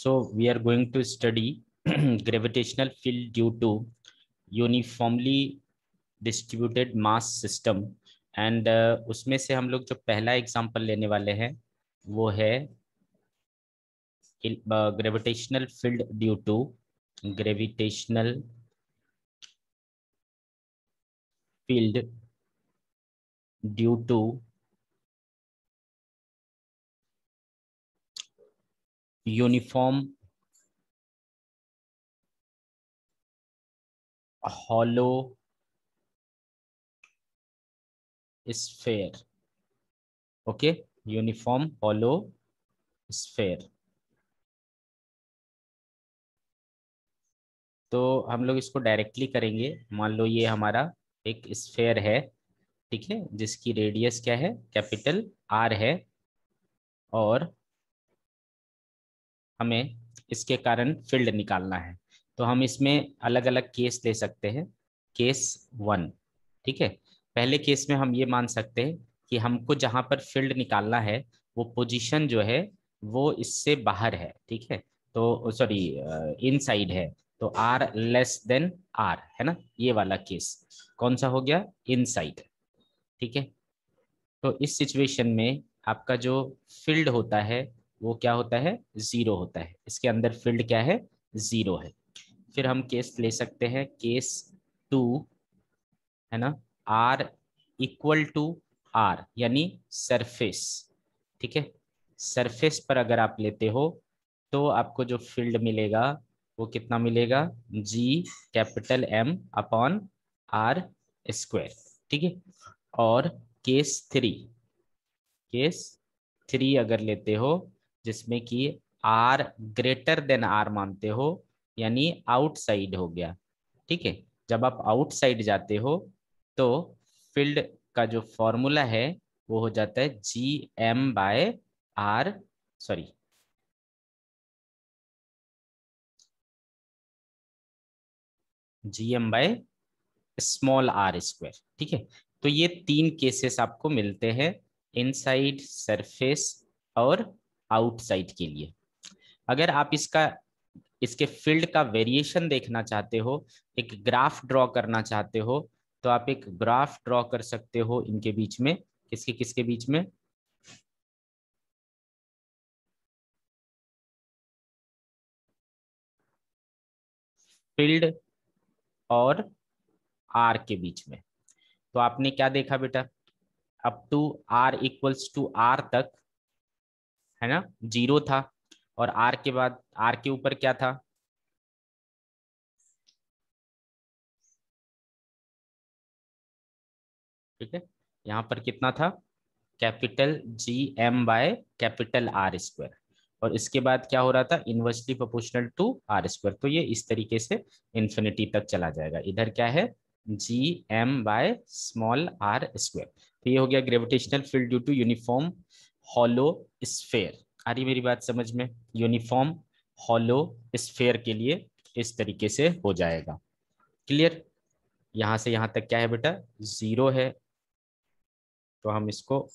So we are going to study gravitational field due to uniformly distributed mass system and उसमें से हम लोग जो पहला एग्जांपल लेने वाले हैं वो है gravitational field due to gravitational field due to uniform hollow sphere okay uniform hollow sphere तो हम लोग इसको डायरेक्टली करेंगे मान लो ये हमारा एक स्फेयर है ठीक है जिसकी रेडियस क्या है कैपिटल आर है और हमें इसके कारण फील्ड निकालना है तो हम इसमें अलग अलग केस ले सकते हैं केस वन ठीक है पहले केस में हम ये मान सकते हैं कि हमको जहाँ पर फील्ड निकालना है वो पोजीशन जो है वो इससे बाहर है ठीक है तो सॉरी इनसाइड है तो आर लेस देन आर है ना ये वाला केस कौन सा हो गया इनसाइड ठीक है तो इस सिचुएशन में आपका जो फील्ड होता है वो क्या होता है ज़ीरो होता है इसके अंदर फील्ड क्या है ज़ीरो है फिर हम केस ले सकते हैं केस टू है ना आर इक्वल टू आर यानी सरफेस ठीक है सरफेस पर अगर आप लेते हो तो आपको जो फील्ड मिलेगा वो कितना मिलेगा G capital M upon R square ठीक है और केस थ्री केस थ्री अगर लेते हो जिसमें कि आर ग्रेटर देन आर मानते हो यानी आउटसाइड हो गया ठीक है जब आप आउटसाइड जाते हो तो फील्ड का जो फॉर्मूला है वो हो जाता है G M by R sorry G M by small R square ठीक है तो ये तीन केसेस आपको मिलते हैं इनसाइड सरफेस और आउटसाइड के लिए अगर आप इसका इसके फील्ड का वेरिएशन देखना चाहते हो एक ग्राफ ड्रॉ करना चाहते हो तो आप एक ग्राफ ड्रॉ कर सकते हो इनके बीच में किसके किसके बीच में फील्ड और आर के बीच में तो आपने क्या देखा बेटा up to R equals to R तक है ना जीरो था और आर के बाद आर के ऊपर क्या था ठीक है यहां पर कितना था capital G M by capital R square और इसके बाद क्या हो रहा था inversely proportional to R square तो ये इस तरीके से इन्फिनिटी तक चला जाएगा इधर क्या है G M by small R square तो ये हो गया gravitational field due to uniform hollow sphere आ रही मेरी बात समझ में यूनिफॉर्म हॉलो स्फेयर के लिए इस तरीके से हो जाएगा क्लियर यहां से यहां तक क्या है बेटा जीरो है तो हम इसको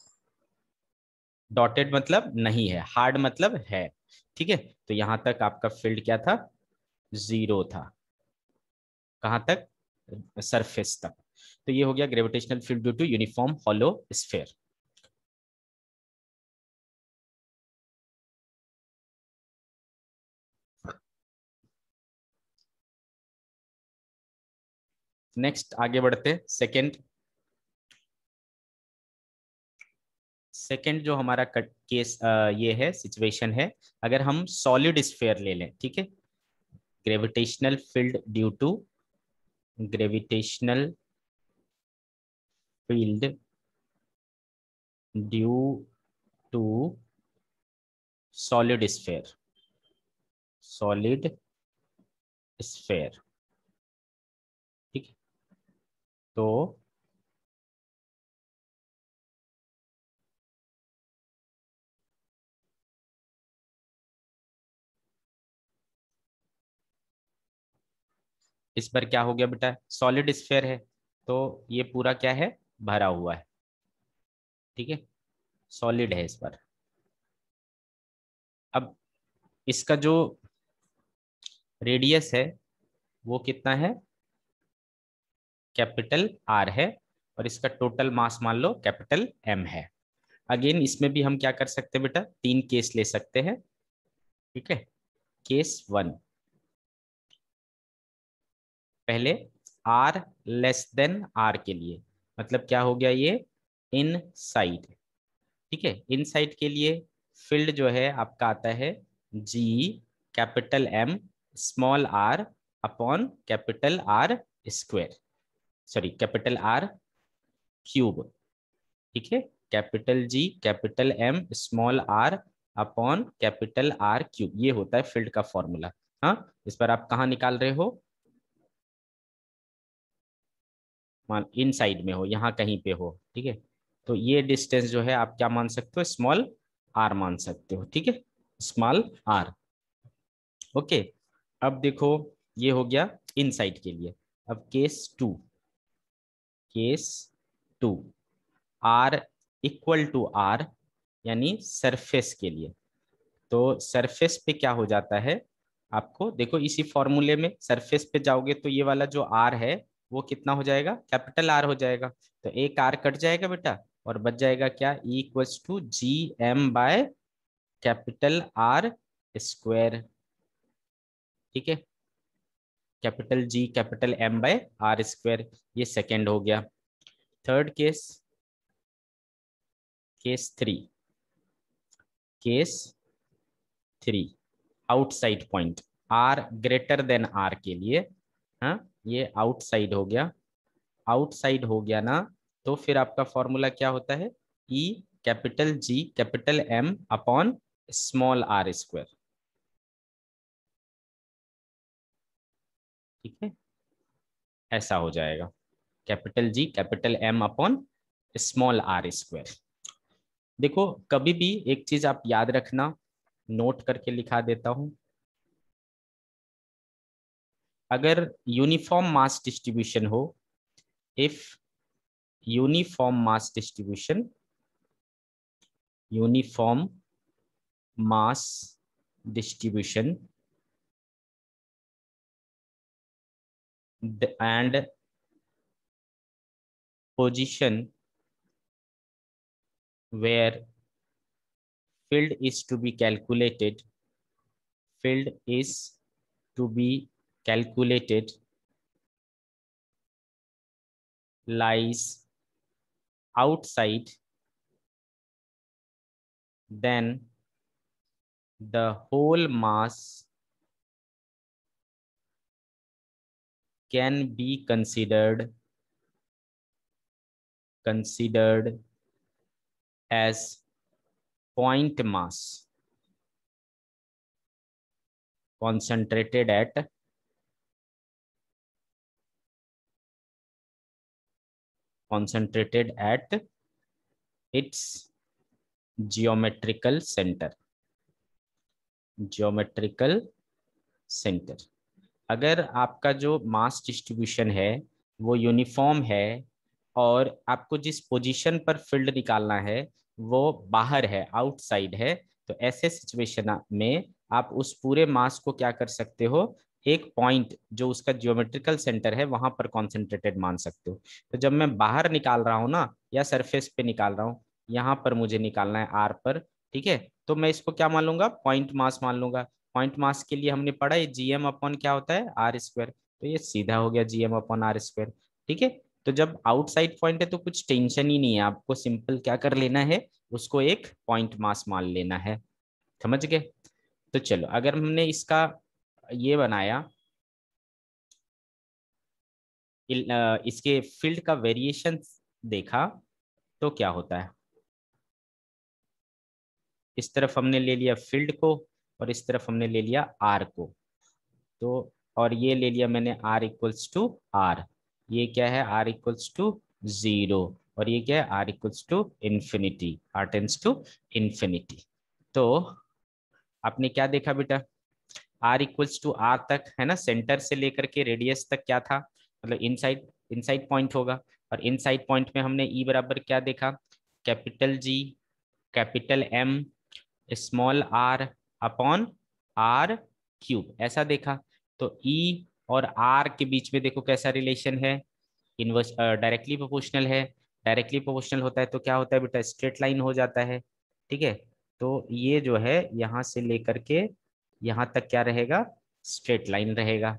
डॉटेड मतलब नहीं है हार्ड मतलब है ठीक है तो यहां तक आपका फील्ड क्या था जीरो था कहाँ तक सरफेस तक तो ये हो गया gravitational field due to uniform hollow sphere next आगे बढ़ते सेकंड सेकंड जो हमारा कट केस ये है सिचुएशन है अगर हम सॉलिड स्फेयर ले लें ठीक है gravitational field due to gravitational field due to solid sphere solid sphere तो इस पर क्या हो गया बेटा सॉलिड स्फेयर है तो ये पूरा क्या है भरा हुआ है ठीक है सॉलिड है इस पर अब इसका जो रेडियस है वो कितना है कैपिटल आर है और इसका टोटल मास मान लो कैपिटल एम है अगेन इसमें भी हम क्या कर सकते हैं बेटा तीन केस ले सकते हैं ठीक है केस वन पहले आर लेस देन आर के लिए मतलब क्या हो गया ये इन साइड ठीक है इन साइड के लिए फील्ड जो है आपका आता है G capital M small R upon capital R square sorry capital R cube ठीक है capital G capital M small R upon capital R cube ये होता है फील्ड का फॉर्मूला हाँ इस पर आप कहा निकाल रहे हो मान इन साइड में हो यहाँ कहीं पे हो ठीक है तो ये डिस्टेंस जो है आप क्या मान सकते हो स्मॉल आर मान सकते हो ठीक है स्मॉल आर ओके अब देखो ये हो गया इन साइड के लिए अब case two case two R equal to R यानी सरफेस के लिए तो सरफेस पे क्या हो जाता है आपको देखो इसी फॉर्मूले में सरफेस पे जाओगे तो ये वाला जो आर है वो कितना हो जाएगा कैपिटल आर हो जाएगा तो एक आर कट जाएगा बेटा और बच जाएगा क्या equals to G M by capital R square ठीक है capital G capital M by R square ये सेकेंड हो गया third case case three case three outside point R greater than R के लिए हाँ ये आउटसाइड हो गया आउटसाइड हो गया ना तो फिर आपका फॉर्मूला क्या होता है E capital G capital M upon small R square ठीक है ऐसा हो जाएगा capital G capital M upon small R square देखो कभी भी एक चीज आप याद रखना नोट करके लिखा देता हूं अगर यूनिफॉर्म मास डिस्ट्रीब्यूशन हो if uniform mass distribution uniform mass distribution and position where field is to be calculated field is to be calculated lies outside then the whole mass can be considered considered as point mass concentrated at concentrated at its geometrical center geometrical center अगर आपका जो mass distribution है वो uniform है और आपको जिस position पर फील्ड निकालना है वो बाहर है आउटसाइड है तो ऐसे सिचुएशन में आप उस पूरे मास को क्या कर सकते हो एक पॉइंट जो उसका जियोमेट्रिकल सेंटर है वहां पर कॉन्सेंट्रेटेड मान सकते हो तो जब मैं बाहर निकाल रहा हूँ ना या सरफेस पे निकाल रहा हूँ यहाँ पर मुझे निकालना है आर पर ठीक है तो मैं इसको क्या मान लूंगा पॉइंट मास मान लूंगा पॉइंट मास के लिए हमने पढ़ा ये जीएम अपॉन क्या होता है आर स्क्वायर तो ये सीधा हो गया जीएम अपॉन आर स्क्वायर ठीक है तो जब आउटसाइड पॉइंट है तो कुछ टेंशन ही नहीं है आपको सिंपल क्या कर लेना है उसको एक पॉइंट मास मान लेना है समझ गए तो चलो अगर हमने इसका ये बनाया इसके फील्ड का वेरिएशन देखा तो क्या होता है इस तरफ हमने ले लिया फील्ड को और इस तरफ हमने ले लिया आर को तो और ये ले लिया मैंने आर इक्वल्स टू आर ये क्या है आर इक्वल्स टू जीरो और ये क्या है R equals to infinity R tends to infinity तो आपने क्या देखा बेटा आर इक्वल्स टू आर तक है ना सेंटर से लेकर के रेडियस तक क्या था मतलब इनसाइड इनसाइड पॉइंट होगा और इनसाइड पॉइंट में हमने ई e बराबर क्या देखा capital G capital M small R upon R cube ऐसा देखा तो ई e और आर के बीच में देखो कैसा रिलेशन है इनवर्स डायरेक्टली प्रोपोर्शनल है डायरेक्टली प्रोपोर्शनल होता है तो क्या होता है बेटा स्ट्रेट लाइन हो जाता है ठीक है तो ये जो है यहां से लेकर के यहां तक क्या रहेगा स्ट्रेट लाइन रहेगा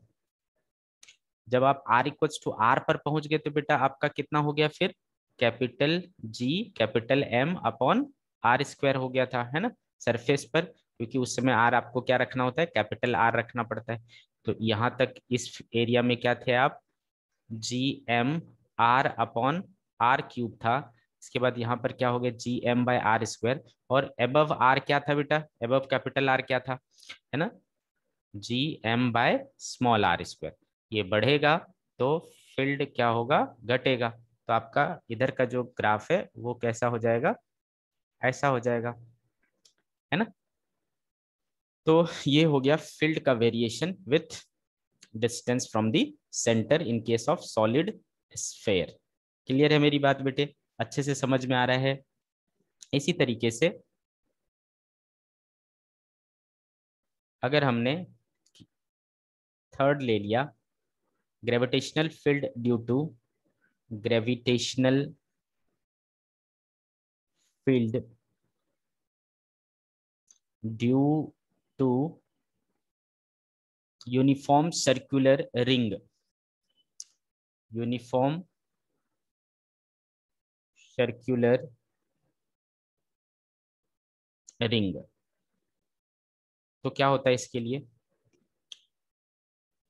जब आप आर इक्वल्स टू आर पर पहुंच गए तो बेटा आपका कितना हो गया फिर capital G capital M upon R square हो गया था है ना सरफेस पर क्योंकि उस समय आर आपको क्या रखना होता है कैपिटल आर रखना पड़ता है तो यहाँ तक इस एरिया में क्या थे आप G M R upon R cube था इसके बाद यहाँ पर क्या हो गया G M by R square और एब आर क्या था बेटा एबव कैपिटल आर क्या था है ना G M by small R square ये बढ़ेगा तो फील्ड क्या होगा घटेगा तो आपका इधर का जो ग्राफ है वो कैसा हो जाएगा ऐसा हो जाएगा है ना तो ये हो गया फील्ड का variation with distance from the centre in case of solid sphere clear है मेरी बात बेटे अच्छे से समझ में आ रहा है इसी तरीके से अगर हमने थर्ड ले लिया gravitational field due to gravitational field due to uniform circular ring uniform circular ring तो क्या होता है इसके लिए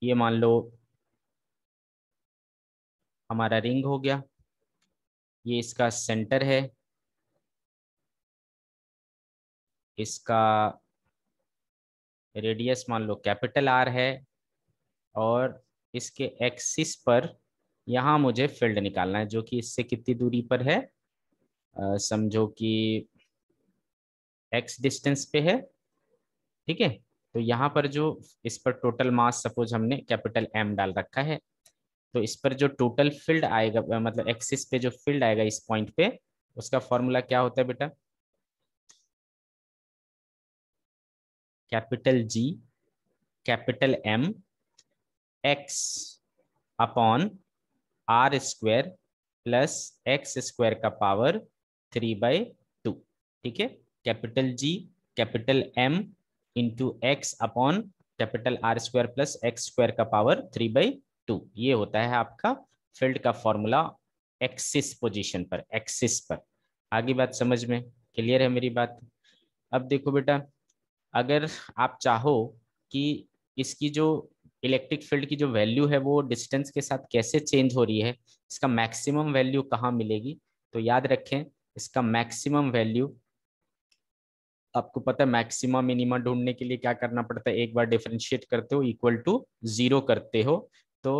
ये मान लो हमारा रिंग हो गया ये इसका सेंटर है इसका रेडियस मान लो कैपिटल आर है और इसके एक्सिस पर यहाँ मुझे फील्ड निकालना है जो कि इससे कितनी दूरी पर है आ, समझो कि एक्स डिस्टेंस पे है ठीक है तो यहाँ पर जो इस पर टोटल मास सपोज हमने कैपिटल एम डाल रखा है तो इस पर जो टोटल फील्ड आएगा मतलब एक्सिस पे जो फील्ड आएगा इस पॉइंट पे उसका फॉर्मूला क्या होता है बेटा capital G capital M X upon R square plus X square का पावर थ्री बाई टू ठीक है capital G capital M into X upon capital R square plus X square का पावर थ्री बाई टू ये होता है आपका field का formula axis position पर एक्सिस पर आगे बात समझ में क्लियर है मेरी बात अब देखो बेटा अगर आप चाहो कि इसकी जो इलेक्ट्रिक फील्ड की जो वैल्यू है वो डिस्टेंस के साथ कैसे चेंज हो रही है इसका मैक्सिमम वैल्यू कहाँ मिलेगी तो याद रखें इसका मैक्सिमम वैल्यू आपको पता है मैक्सिमा मिनिमा ढूंढने के लिए क्या करना पड़ता है एक बार डिफ्रेंशिएट करते हो इक्वल टू जीरो करते हो तो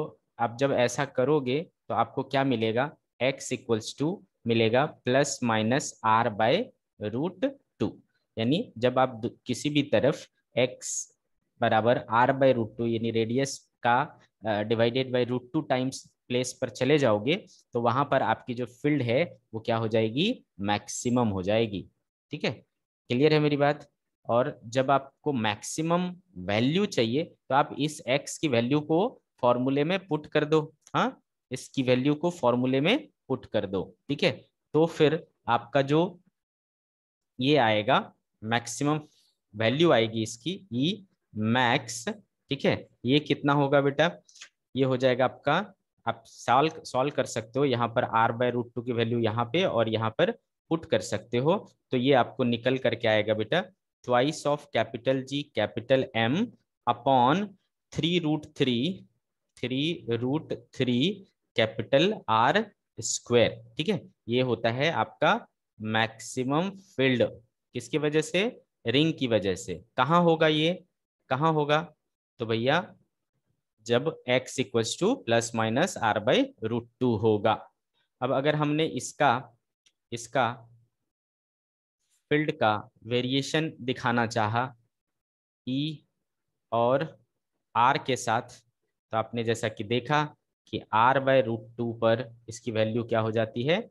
आप जब ऐसा करोगे तो आपको क्या मिलेगा एक्स इक्वल्स टू मिलेगा plus minus R by root two यानी जब आप किसी भी तरफ x बराबर आर बाय रूट टू यानी रेडियस का divided by root two times place पर चले जाओगे तो वहां पर आपकी जो फील्ड है वो क्या हो जाएगी मैक्सिमम हो जाएगी ठीक है क्लियर है मेरी बात और जब आपको मैक्सिमम वैल्यू चाहिए तो आप इस एक्स की वैल्यू को फॉर्मूले में पुट कर दो हाँ इसकी वैल्यू को फॉर्मूले में पुट कर दो ठीक है तो फिर आपका जो ये आएगा मैक्सिमम वैल्यू आएगी इसकी ई e मैक्स ठीक है ये कितना होगा बेटा ये हो जाएगा आपका आप साल सॉल्व कर सकते हो यहाँ पर आर बाय रूट टू की वैल्यू यहाँ पे और यहाँ पर पुट कर सकते हो तो ये आपको निकल करके आएगा बेटा twice of capital G capital M upon three root three three root three capital R square ठीक है ये होता है आपका मैक्सिमम फील्ड किसकी वजह से रिंग की वजह से कहाँ होगा ये कहाँ होगा तो भैया जब x equals to plus minus R by root two होगा अब अगर हमने इसका इसका फील्ड का वेरिएशन दिखाना चाहा e और r के साथ तो आपने जैसा कि देखा कि r बाय रूट टू पर इसकी वैल्यू क्या हो जाती है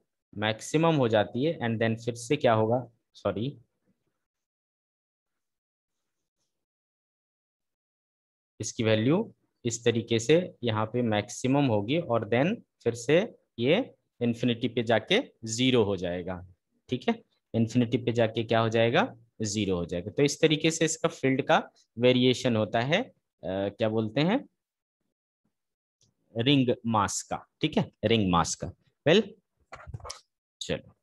मैक्सिमम हो जाती है एंड देन फिर से क्या होगा सॉरी इसकी वैल्यू इस तरीके से यहाँ पे मैक्सिमम होगी और देन फिर से ये इन्फिनिटी पे जाके ज़ीरो हो जाएगा ठीक है इन्फिनिटी पे जाके क्या हो जाएगा ज़ीरो हो जाएगा तो इस तरीके से इसका फील्ड का वेरिएशन होता है आ, क्या बोलते हैं रिंग मास का ठीक है रिंग मास का वेल चलो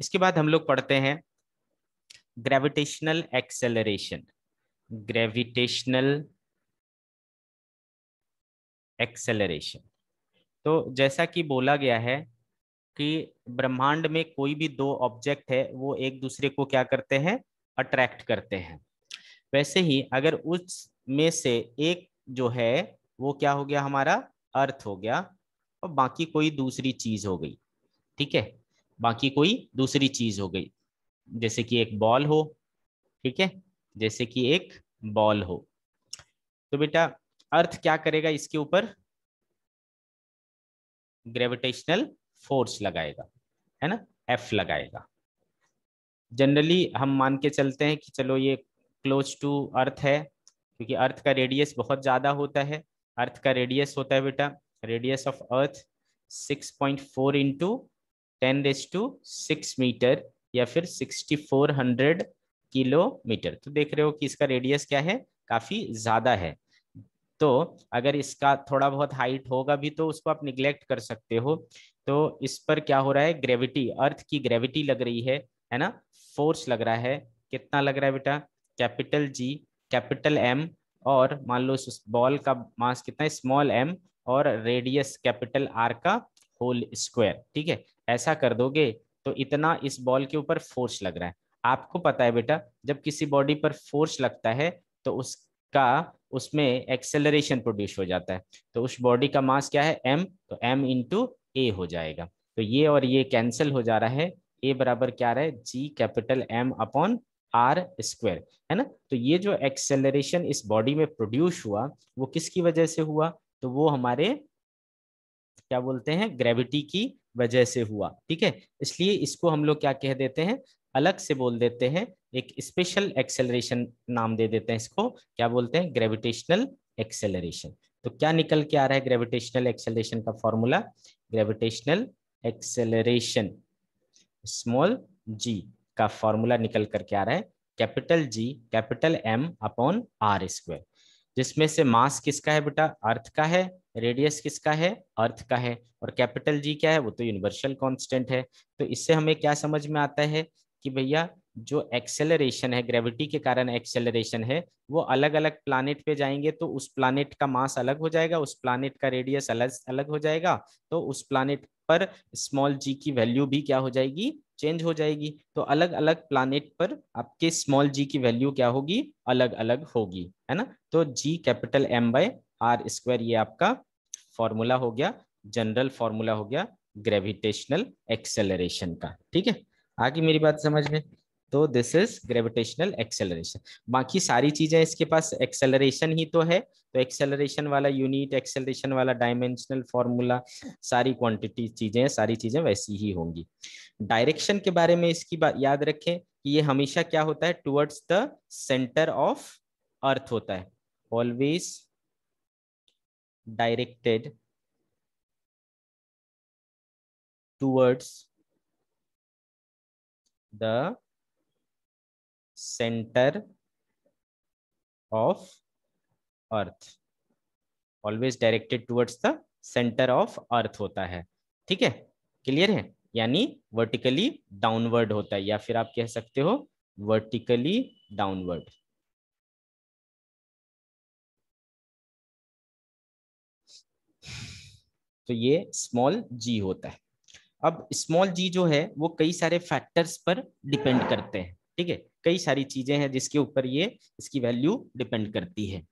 इसके बाद हम लोग पढ़ते हैं gravitational acceleration gravitational acceleration तो जैसा कि बोला गया है कि ब्रह्मांड में कोई भी दो ऑब्जेक्ट है वो एक दूसरे को क्या करते हैं अट्रैक्ट करते हैं वैसे ही अगर उस में से एक जो है वो क्या हो गया हमारा अर्थ हो गया और बाकी कोई दूसरी चीज हो गई ठीक है बाकी कोई दूसरी चीज हो गई जैसे कि एक बॉल हो ठीक है जैसे कि एक बॉल हो तो बेटा अर्थ क्या करेगा इसके ऊपर ग्रेविटेशनल फोर्स लगाएगा है ना एफ लगाएगा जनरली हम मान के चलते हैं कि चलो ये क्लोज टू अर्थ है क्योंकि अर्थ का रेडियस बहुत ज़्यादा होता है अर्थ का रेडियस होता है बेटा radius of earth 6.4 point four into ten raise to six metre या फिर 6400 किलोमीटर तो देख रहे हो कि इसका रेडियस क्या है काफ़ी ज़्यादा है तो अगर इसका थोड़ा बहुत हाइट होगा भी तो उसको आप निग्लेक्ट कर सकते हो तो इस पर क्या हो रहा है ग्रेविटी अर्थ की ग्रेविटी लग रही है है ना फोर्स लग रहा है कितना लग रहा है बेटा कैपिटल जी कैपिटल एम और मान लो इस बॉल का मास कितना है स्मॉल एम और रेडियस कैपिटल आर का होल स्क्वायर ठीक है ऐसा कर दोगे तो इतना इस बॉल के ऊपर फोर्स लग रहा है आपको पता है बेटा जब किसी बॉडी पर फोर्स लगता है तो उसका उसमें एक्सेलरेशन प्रोड्यूस हो जाता है तो उस बॉडी का मास क्या है एम तो एम इंटू ए हो जाएगा तो ये और ये कैंसिल हो जा रहा है ए बराबर क्या रहा है G capital M upon R square है ना तो ये जो एक्सेलरेशन इस बॉडी में प्रोड्यूस हुआ वो किसकी वजह से हुआ तो वो हमारे क्या बोलते हैं ग्रेविटी की वजह से हुआ ठीक है इसलिए इसको हम लोग क्या कह देते हैं अलग से बोल देते हैं एक स्पेशल एक्सेलरेशन नाम दे देते हैं इसको क्या बोलते हैं ग्रेविटेशनल एक्सेलरेशन तो क्या निकल के आ रहा है ग्रेविटेशनल एक्सेलरेशन का formula gravitational acceleration small G का फॉर्मूला निकल करके आ रहा है capital G capital M upon R square जिसमें से मास किसका है बेटा अर्थ का है रेडियस किसका है अर्थ का है और कैपिटल जी क्या है वो तो यूनिवर्सल कांस्टेंट है तो इससे हमें क्या समझ में आता है कि भैया जो एक्सेलरेशन है ग्रेविटी के कारण एक्सेलरेशन है वो अलग अलग प्लानिट पे जाएंगे तो उस प्लानिट का मास अलग हो जाएगा उस प्लानिट का रेडियस अलग अलग हो जाएगा तो उस प्लानिट पर स्मॉल जी की वैल्यू भी क्या हो जाएगी चेंज हो जाएगी तो अलग अलग प्लानिट पर आपके स्मॉल जी की वैल्यू क्या होगी अलग अलग होगी है ना तो G capital M by R square ये आपका फॉर्मूला हो गया जनरल फॉर्मूला हो गया ग्रेविटेशनल एक्सेलरेशन का ठीक है आगे मेरी बात समझ में तो दिस इज ग्रेविटेशनल एक्सेलरेशन बाकी सारी चीजें इसके पास एक्सेलरेशन ही तो है तो एक्सेलरेशन वाला यूनिट एक्सेलरेशन वाला डायमेंशनल फॉर्मूला सारी क्वांटिटी चीजें सारी चीजें वैसी ही होंगी डायरेक्शन के बारे में इसकी बात याद रखें कि ये हमेशा क्या होता है towards the centre of earth होता है always directed towards the center of earth always directed towards the center of earth होता है ठीक है क्लियर है यानी वर्टिकली डाउनवर्ड होता है या फिर आप कह सकते हो वर्टिकली डाउनवर्ड तो ये स्मॉल जी होता है अब स्मॉल जी जो है वो कई सारे फैक्टर्स पर डिपेंड करते हैं ठीक है कई सारी चीजें हैं जिसके ऊपर ये इसकी वैल्यू डिपेंड करती है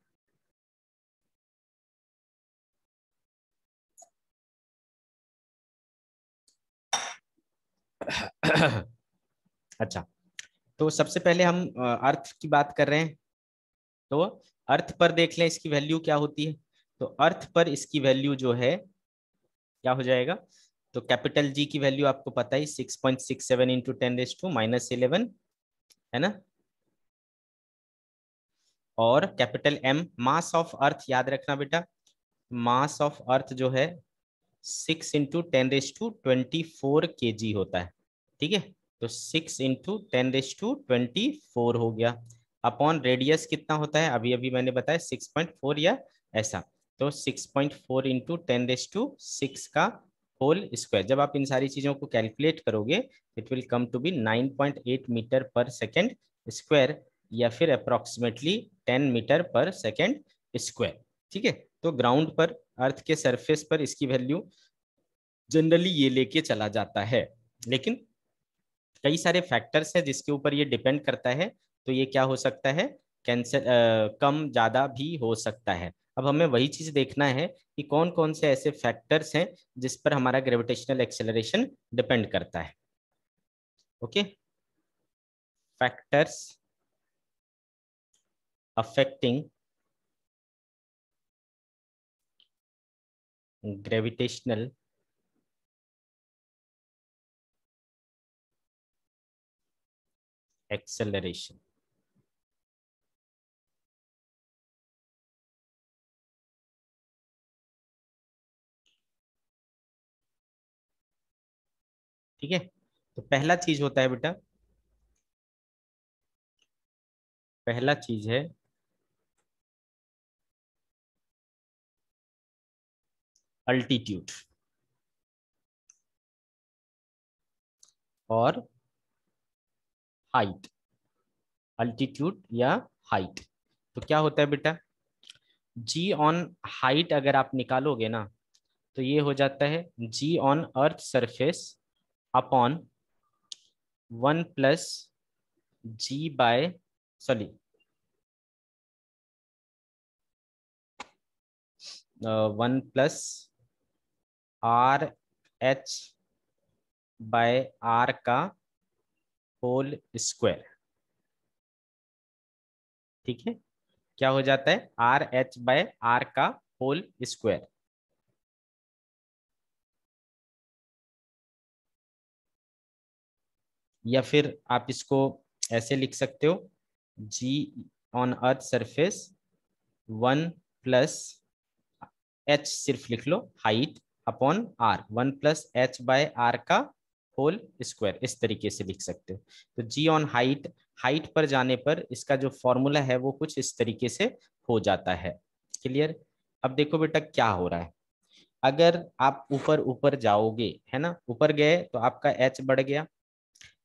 अच्छा तो सबसे पहले हम अर्थ की बात कर रहे हैं तो अर्थ पर देख लें इसकी वैल्यू क्या होती है तो अर्थ पर इसकी वैल्यू जो है क्या हो जाएगा तो कैपिटल जी की वैल्यू आपको पता ही six point six seven into ten raise to minus eleven है ना और capital M mass of earth याद रखना बेटा मास ऑफ अर्थ जो है six into ten raise to twenty four K G होता है ठीक है तो six into ten raise to twenty four हो गया अपॉन रेडियस कितना होता है अभी अभी मैंने बताया सिक्स पॉइंट फोर या ऐसा तो 6.4 point four into ten raise to six का होल स्क्वायर जब आप इन सारी चीज़ों को कैलकुलेट करोगे it will come to be 9.8 metre per second square या फिर approximately 10 metre per second square ठीक है तो ग्राउंड पर अर्थ के सरफेस पर इसकी वैल्यू जनरली ये लेके चला जाता है लेकिन कई सारे फैक्टर्स हैं जिसके ऊपर ये डिपेंड करता है तो ये क्या हो सकता है कैंसर कम ज़्यादा भी हो सकता है अब हमें वही चीज देखना है कि कौन कौन से ऐसे फैक्टर्स हैं जिस पर हमारा ग्रेविटेशनल एक्सेलरेशन डिपेंड करता है okay factors affecting gravitational acceleration ठीक है तो पहला चीज होता है बेटा पहला चीज है अल्टीट्यूड और हाइट अल्टीट्यूड या हाइट तो क्या होता है बेटा जी ऑन हाइट अगर आप निकालोगे ना तो ये हो जाता है G on earth surface upon one plus G by sorry one plus R H by R का होल स्क्वायर ठीक है क्या हो जाता है आर एच बाय आर का होल स्क्वायर या फिर आप इसको ऐसे लिख सकते हो G on earth surface one plus H सिर्फ लिख लो height upon R one plus H by R का होल स्क्वायर इस तरीके से लिख सकते हो तो जी ऑन हाइट हाइट पर जाने पर इसका जो फॉर्मूला है वो कुछ इस तरीके से हो जाता है क्लियर अब देखो बेटा क्या हो रहा है अगर आप ऊपर ऊपर जाओगे है ना ऊपर गए तो आपका एच बढ़ गया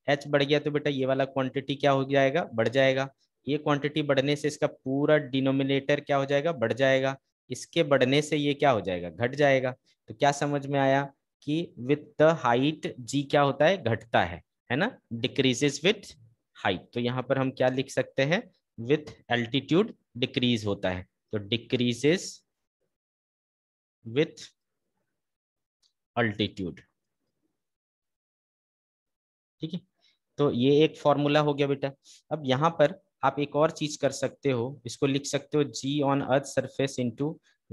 एच बढ़ गया तो बेटा ये वाला क्वांटिटी क्या हो जाएगा बढ़ जाएगा ये क्वांटिटी बढ़ने से इसका पूरा डिनोमिनेटर क्या हो जाएगा बढ़ जाएगा इसके बढ़ने से ये क्या हो जाएगा घट जाएगा तो क्या समझ में आया कि विथ द हाइट जी क्या होता है घटता है है ना डिक्रीजेस विथ हाइट तो यहाँ पर हम क्या लिख सकते हैं विथ एल्टीट्यूड डिक्रीज होता है तो डिक्रीजेस विथ अल्टीट्यूड ठीक है तो ये एक फॉर्मूला हो गया बेटा अब यहाँ पर आप एक और चीज कर सकते हो इसको लिख सकते हो G on earth surface into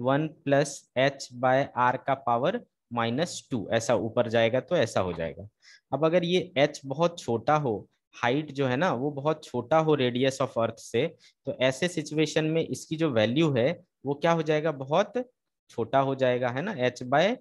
one plus H by R का पावर माइनस टू ऐसा ऊपर जाएगा तो ऐसा हो जाएगा अब अगर ये एच बहुत छोटा हो हाइट जो है ना वो बहुत छोटा हो रेडियस ऑफ अर्थ से तो ऐसे सिचुएशन में इसकी जो वैल्यू है वो क्या हो जाएगा बहुत छोटा हो जाएगा है ना एच बाय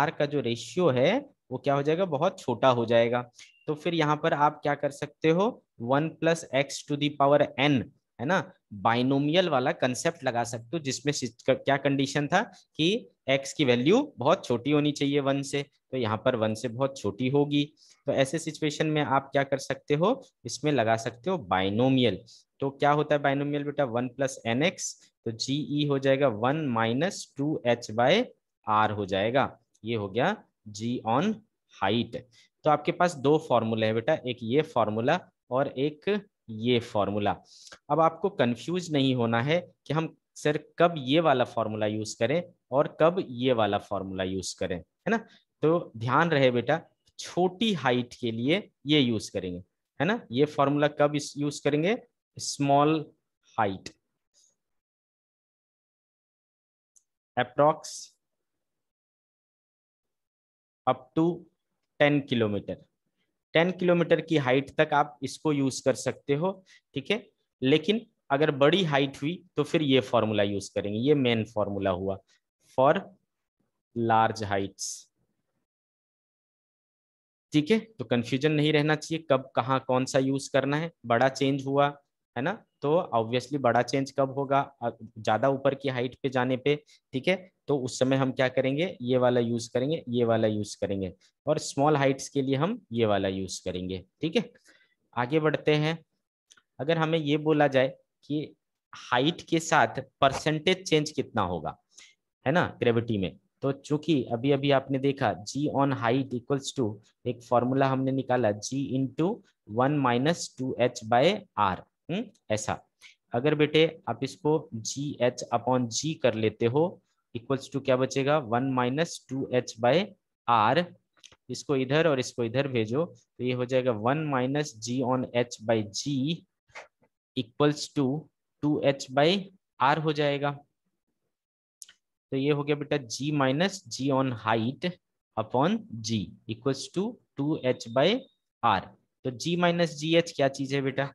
आर का जो रेशियो है वो क्या हो जाएगा बहुत छोटा हो जाएगा तो फिर यहाँ पर आप क्या कर सकते हो one plus X to the power N है ना बाइनोमियल वाला कंसेप्ट लगा सकते हो जिसमें क्या कंडीशन था कि x की वैल्यू बहुत छोटी होनी चाहिए वन से तो यहाँ पर वन से बहुत छोटी होगी तो ऐसे सिचुएशन में आप क्या कर सकते हो इसमें लगा सकते हो बाइनोमियल तो क्या होता है बाइनोमियल बेटा वन प्लस एन एक्स तो जी ई e हो जाएगा one minus two H by R हो जाएगा ये हो गया जी ऑन हाइट तो आपके पास दो फॉर्मूले है बेटा एक ये फॉर्मूला और एक ये फॉर्मूला अब आपको कंफ्यूज नहीं होना है कि हम सर कब ये वाला फॉर्मूला यूज करें और कब ये वाला फॉर्मूला यूज करें है ना तो ध्यान रहे बेटा छोटी हाइट के लिए ये यूज करेंगे है ना ये फॉर्मूला कब यूज करेंगे small height approx up to ten kilometre ten kilometre की हाइट तक आप इसको यूज कर सकते हो ठीक है लेकिन अगर बड़ी हाइट हुई तो फिर ये फॉर्मूला यूज करेंगे ये मेन फॉर्मूला हुआ फॉर लार्ज हाइट्स ठीक है तो कंफ्यूजन नहीं रहना चाहिए कब कहाँ कौन सा यूज करना है बड़ा चेंज हुआ है ना तो ऑब्वियसली बड़ा चेंज कब होगा ज्यादा ऊपर की हाइट पे जाने पे ठीक है तो उस समय हम क्या करेंगे ये वाला यूज करेंगे ये वाला यूज करेंगे और स्मॉल हाइट्स के लिए हम ये वाला यूज करेंगे ठीक है आगे बढ़ते हैं अगर हमें ये बोला जाए कि हाइट के साथ परसेंटेज चेंज कितना होगा है ना ग्रेविटी में तो चूंकि अभी अभी आपने देखा G on height equals to एक फॉर्मूला हमने निकाला G into one minus two H by R हम्म ऐसा अगर बेटे आप इसको जी एच अपॉन जी कर लेते हो इक्वल्स टू क्या बचेगा one minus two H by R इसको इधर और इसको इधर भेजो तो ये हो जाएगा one minus G on H by G equals to two H by R हो जाएगा तो ये हो गया बेटा G minus G on height upon G equals to two H by R तो जी माइनस जी एच क्या चीज है बेटा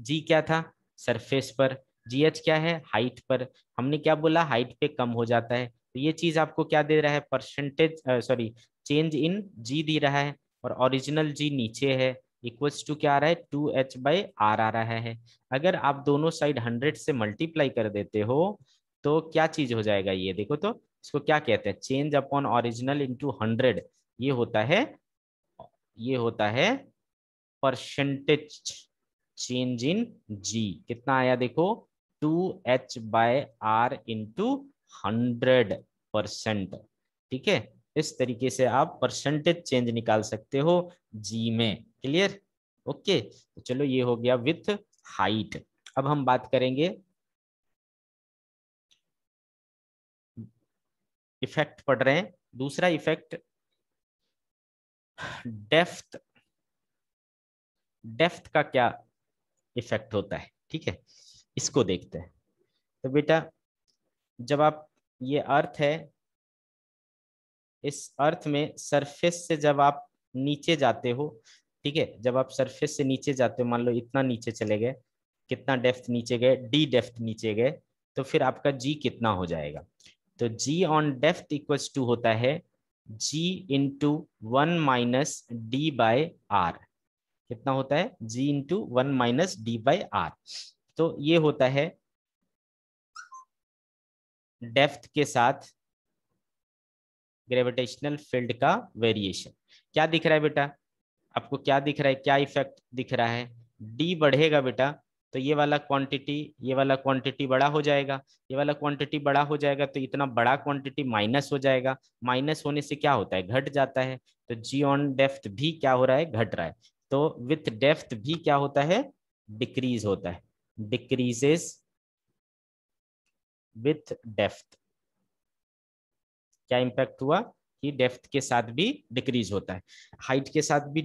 जी क्या था सरफेस पर जी एच क्या है हाइट पर हमने क्या बोला हाइट पे कम हो जाता है तो ये चीज आपको क्या दे रहा है percentage sorry change in G दे रहा है और ओरिजिनल जी नीचे है इक्वल्स टू क्या आ रहा है टू एच बाई आर आ रहा है अगर आप दोनों साइड हंड्रेड से मल्टीप्लाई कर देते हो तो क्या चीज हो जाएगा ये देखो तो इसको क्या कहते हैं change upon original into hundred ये होता है ये होता है परसेंटेज चेंज इन जी कितना आया देखो two H by R into hundred percent ठीक है इस तरीके से आप परसेंटेज चेंज निकाल सकते हो जी में क्लियर ओके तो चलो ये हो गया विथ हाइट अब हम बात करेंगे इफेक्ट पढ़ रहे हैं दूसरा इफेक्ट डेफ्थ डेफ्थ का क्या इफेक्ट होता है ठीक है इसको देखते हैं तो बेटा जब आप ये अर्थ है इस अर्थ में सरफेस से जब आप नीचे जाते हो ठीक है जब आप सरफेस से नीचे जाते हो मान लो इतना नीचे चले गए कितना डेफ्थ नीचे गए डी डेफ्थ नीचे गए तो फिर आपका जी कितना हो जाएगा तो G on depth equals to होता है G into one minus D by R कितना होता है G into one minus D by R तो ये होता है डेफ्थ के साथ ग्रेविटेशनल फील्ड का वेरिएशन क्या दिख रहा है बेटा आपको क्या दिख रहा है क्या इफेक्ट दिख रहा है डी बढ़ेगा बेटा तो ये वाला क्वांटिटी ये वाला क्वांटिटी बड़ा हो जाएगा ये वाला क्वांटिटी बड़ा हो जाएगा तो इतना बड़ा क्वांटिटी माइनस हो जाएगा माइनस होने से क्या होता है घट जाता है तो जी ऑन डेफ्थ भी क्या हो रहा है घट रहा है तो विथ डेफ्थ भी क्या होता है डिक्रीज होता है डिक्रीजेस विथ डेफ्थ क्या इंपैक्ट हुआ कि डेफ्थ के साथ भी डिक्रीज होता है हाइट के साथ भी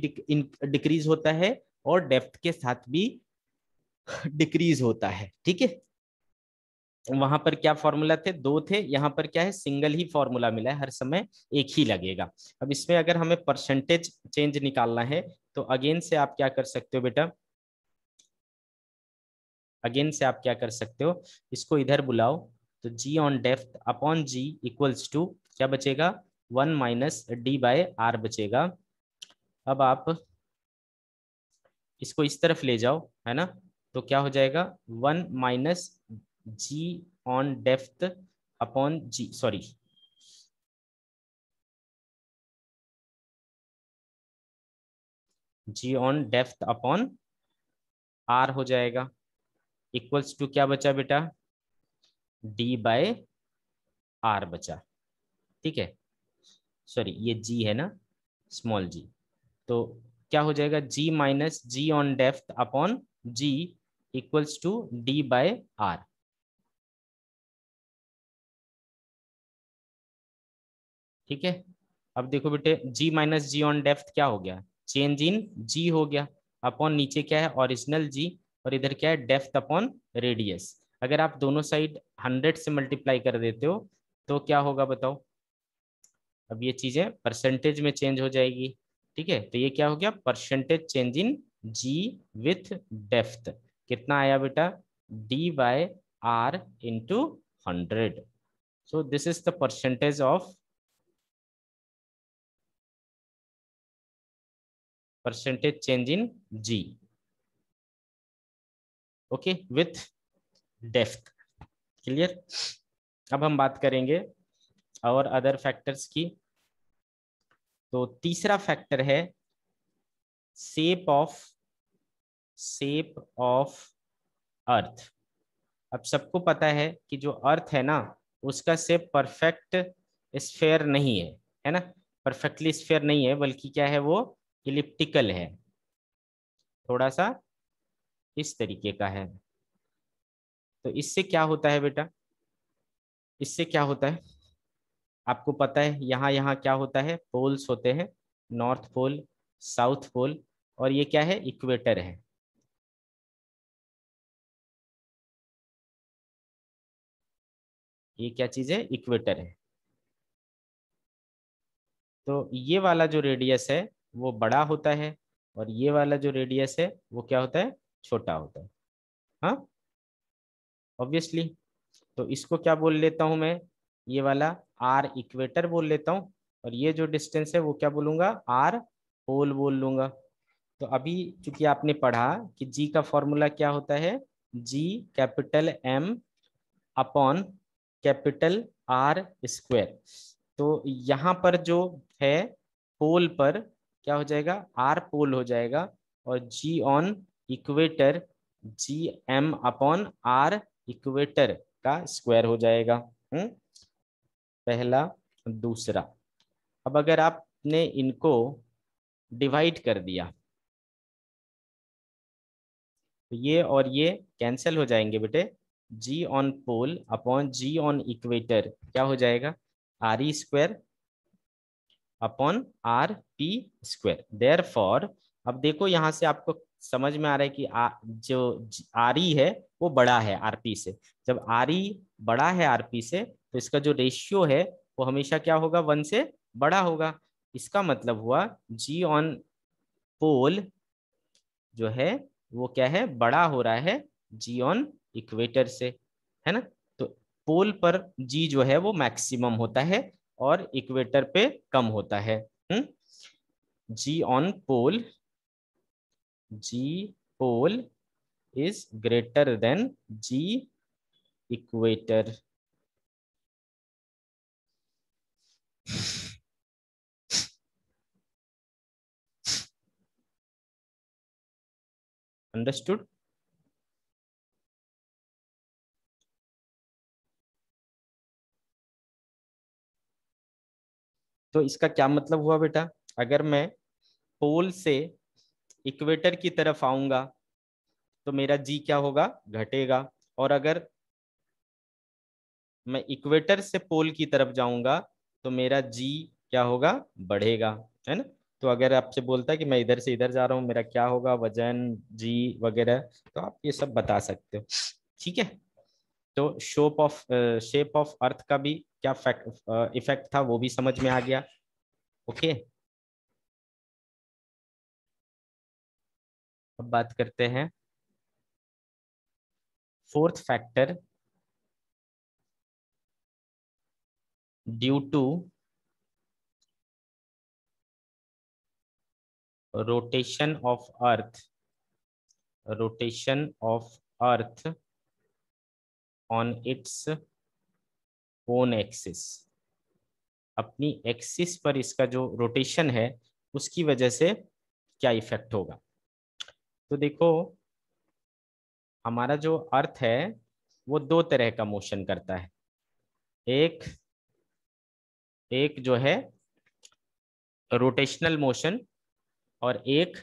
डिक्रीज होता है और डेफ्थ के साथ भी डिक्रीज होता है ठीक है वहां पर क्या फॉर्मूला थे दो थे यहां पर क्या है सिंगल ही फॉर्मूला मिला है हर समय एक ही लगेगा अब इसमें अगर हमें परसेंटेज चेंज निकालना है तो अगेन से आप क्या कर सकते हो बेटा अगेन से आप क्या कर सकते हो इसको इधर बुलाओ तो G on depth upon G equals to क्या बचेगा one minus D by R बचेगा अब आप इसको इस तरफ ले जाओ है ना तो क्या हो जाएगा one minus G on depth upon G sorry G on depth upon R हो जाएगा इक्वल्स टू क्या बचा बेटा डी बाय आर बचा ठीक है सॉरी ये जी है ना स्मॉल जी तो क्या हो जाएगा G minus G on depth upon G equals to D by R ठीक है अब देखो बेटे G minus G on depth क्या हो गया चेंज इन जी हो गया अपॉन नीचे क्या है ओरिजिनल जी और इधर क्या है डेफ्थ अपॉन रेडियस अगर आप दोनों साइड हंड्रेड से मल्टीप्लाई कर देते हो तो क्या होगा बताओ अब ये चीजें परसेंटेज में चेंज हो जाएगी ठीक है तो ये क्या हो गया percentage change in G with depth कितना आया बेटा D by R into hundred so this is the percentage of percentage change in G. Okay, with depth. Clear अब हम बात करेंगे और अदर फैक्टर्स की तो तीसरा फैक्टर है shape of shape of earth अब सबको पता है कि जो अर्थ है ना उसका सेप परफेक्ट स्फेयर नहीं है है ना परफेक्टली स्फेयर नहीं है बल्कि क्या है वो इलिप्टिकल है थोड़ा सा इस तरीके का है तो इससे क्या होता है बेटा इससे क्या होता है आपको पता है यहाँ यहाँ क्या होता है पोल्स होते हैं नॉर्थ पोल साउथ पोल और ये क्या है इक्वेटर है ये क्या चीज है इक्वेटर है तो ये वाला जो रेडियस है वो बड़ा होता है और ये वाला जो रेडियस है वो क्या होता है छोटा होता है हाँ ऑब्वियसली तो इसको क्या बोल लेता हूँ मैं ये वाला आर इक्वेटर बोल लेता हूँ और ये जो डिस्टेंस है वो क्या बोलूंगा आर होल बोल लूंगा तो अभी चूंकि आपने पढ़ा कि जी का फॉर्मूला क्या होता है G capital M upon capital R square तो यहाँ पर जो है होल पर क्या हो जाएगा आर पोल हो जाएगा और G on equator G M upon R equator का स्क्वायर हो जाएगा हुँ? हम्म? पहला दूसरा अब अगर आपने इनको डिवाइड कर दिया तो ये और ये कैंसिल हो जाएंगे बेटे G on pole upon G on equator क्या हो जाएगा R E square upon R P square therefore अब देखो यहाँ से आपको समझ में आ रहा है कि आ, जो आर ई है वो बड़ा है आर पी से जब आर ई बड़ा है आर पी से तो इसका जो रेशियो है वो हमेशा क्या होगा वन से बड़ा होगा इसका मतलब हुआ जी ऑन पोल जो है वो क्या है बड़ा हो रहा है जी ऑन इक्वेटर से है ना तो पोल पर जी जो है वो मैक्सिमम होता है और इक्वेटर पे कम होता है G on pole G pole is greater than G equator understood तो इसका क्या मतलब हुआ बेटा अगर मैं पोल से इक्वेटर की तरफ आऊंगा तो मेरा जी क्या होगा घटेगा और अगर मैं इक्वेटर से पोल की तरफ जाऊंगा तो मेरा जी क्या होगा बढ़ेगा है ना तो अगर आपसे बोलता है कि मैं इधर से इधर जा रहा हूँ मेरा क्या होगा वजन जी वगैरह तो आप ये सब बता सकते हो ठीक है तो shape of shape of earth का भी क्या फैक्ट इफेक्ट था वो भी समझ में आ गया ओके अब बात करते हैं fourth factor due to rotation of earth rotation of earth on its own axis अपनी एक्सिस पर इसका जो रोटेशन है उसकी वजह से क्या इफेक्ट होगा तो देखो हमारा जो अर्थ है वो दो तरह का मोशन करता है एक एक जो है रोटेशनल मोशन और एक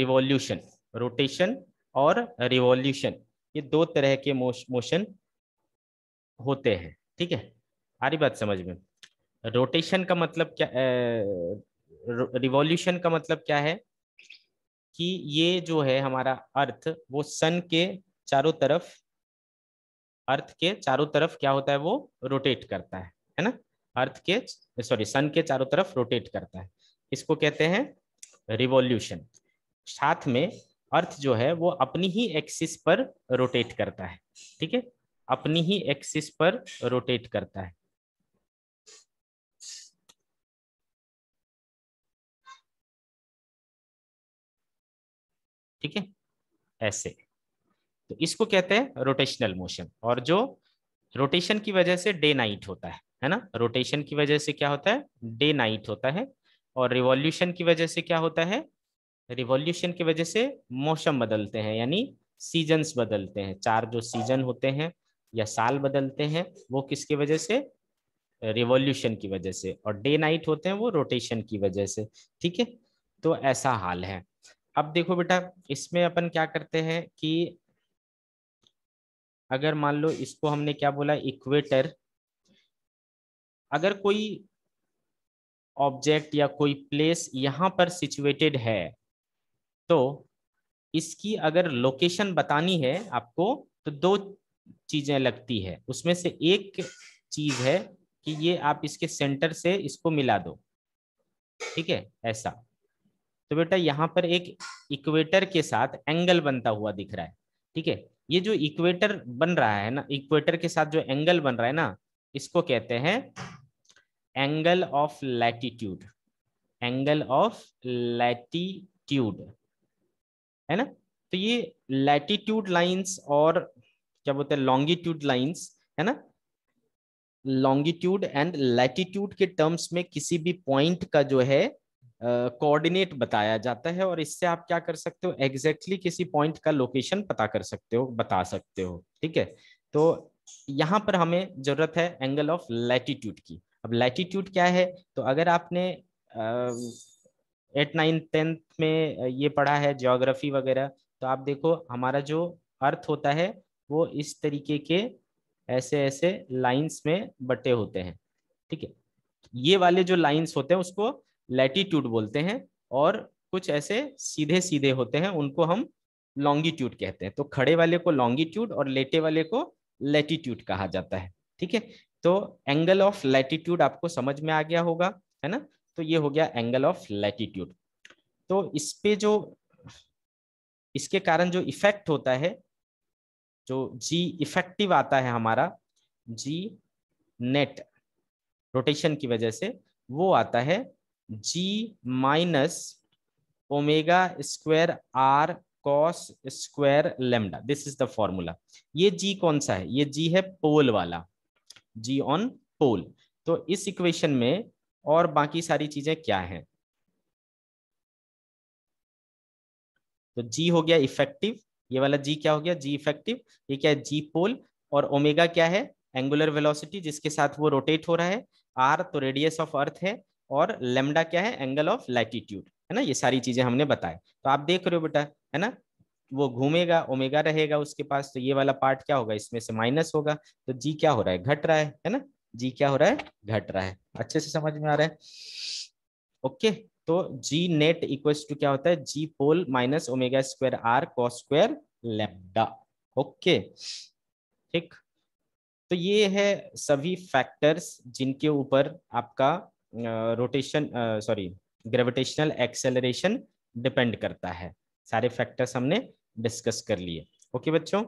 रिवॉल्यूशन रोटेशन और रिवॉल्यूशन ये दो तरह के मोशन होते हैं ठीक है आ रही बात समझ में रोटेशन का मतलब क्या रिवॉल्यूशन का मतलब क्या है कि ये जो है हमारा अर्थ वो सन के चारों तरफ अर्थ के चारों तरफ क्या होता है वो रोटेट करता है है ना अर्थ के सॉरी सन के चारों तरफ रोटेट करता है इसको कहते हैं रिवॉल्यूशन साथ में अर्थ जो है वो अपनी ही एक्सिस पर रोटेट करता है ठीक है अपनी ही एक्सिस पर रोटेट करता है ठीक है ऐसे तो इसको कहते हैं रोटेशनल मोशन और जो रोटेशन की वजह से डे नाइट होता है है ना रोटेशन की वजह से क्या होता है डे नाइट होता है और रिवॉल्यूशन की वजह से क्या होता है रिवॉल्यूशन की वजह से मौसम बदलते हैं यानी सीजन्स बदलते हैं चार जो सीजन होते हैं या साल बदलते हैं वो किसकी वजह से रिवॉल्यूशन की वजह से और डे नाइट होते हैं वो रोटेशन की वजह से ठीक है तो ऐसा हाल है अब देखो बेटा इसमें अपन क्या करते हैं कि अगर मान लो इसको हमने क्या बोला इक्वेटर अगर कोई ऑब्जेक्ट या कोई प्लेस यहां पर सिचुएटेड है तो इसकी अगर लोकेशन बतानी है आपको तो दो चीजें लगती है उसमें से एक चीज है कि ये आप इसके सेंटर से इसको मिला दो ठीक है ऐसा तो बेटा यहाँ पर एक इक्वेटर के साथ एंगल बनता हुआ दिख रहा है ठीक है ये जो इक्वेटर बन रहा है ना इक्वेटर के साथ जो एंगल बन रहा है ना इसको कहते हैं angle of latitude angle of latitude है ना तो ये लैटिट्यूड लाइंस और क्या बोलते हैं लॉन्गिट्यूड लाइंस है ना लॉन्गिट्यूड एंड लैटिट्यूड के टर्म्स में किसी भी पॉइंट का जो है कोऑर्डिनेट uh, बताया जाता है और इससे आप क्या कर सकते हो एग्जैक्टली exactly किसी पॉइंट का लोकेशन पता कर सकते हो बता सकते हो ठीक है तो यहाँ पर हमें जरूरत है एंगल ऑफ लैटिट्यूड की अब लैटिट्यूड क्या है तो अगर आपने एट नाइन टेंथ में ये पढ़ा है ज्योग्राफी वगैरह तो आप देखो हमारा जो अर्थ होता है वो इस तरीके के ऐसे ऐसे लाइन्स में बटे होते हैं ठीक है ये वाले जो लाइन्स होते हैं उसको लैटीट्यूड बोलते हैं और कुछ ऐसे सीधे सीधे होते हैं उनको हम लॉन्गिट्यूड कहते हैं तो खड़े वाले को लॉन्गिट्यूड और लेटे वाले को लेटीट्यूड कहा जाता है ठीक है तो एंगल ऑफ लैटीट्यूड आपको समझ में आ गया होगा है ना तो ये हो गया एंगल ऑफ लैटीट्यूड तो इस पे जो इसके कारण जो इफेक्ट होता है जो जी इफेक्टिव आता है हमारा जी नेट रोटेशन की वजह से वो आता है g minus omega square r cos square lambda this is the formula ये जी कौन सा है ये जी है पोल वाला जी ऑन पोल तो इस इक्वेशन में और बाकी सारी चीजें क्या हैं तो जी हो गया इफेक्टिव ये वाला जी क्या हो गया जी इफेक्टिव ये क्या है जी पोल और ओमेगा क्या है एंगुलर वेलोसिटी जिसके साथ वो रोटेट हो रहा है आर तो रेडियस ऑफ अर्थ है और लेमडा क्या है एंगल ऑफ लैटिट्यूड है ना ये सारी चीजें हमने बताए तो आप देख रहे हो बेटा है ना वो घूमेगा ओमेगा रहेगा उसके पास तो ये वाला पार्ट क्या होगा इसमें से माइनस होगा तो जी क्या हो रहा है घट रहा है है ना जी क्या हो रहा है घट रहा है अच्छे से समझ में आ रहा है ओके तो जी नेट इक्वल टू क्या होता है g pole minus omega square r cos square lambda okay ठीक तो ये है सभी फैक्टर्स जिनके ऊपर आपका rotation sorry gravitational acceleration depend करता है सारे फैक्टर्स हमने डिस्कस कर लिए ओके बच्चों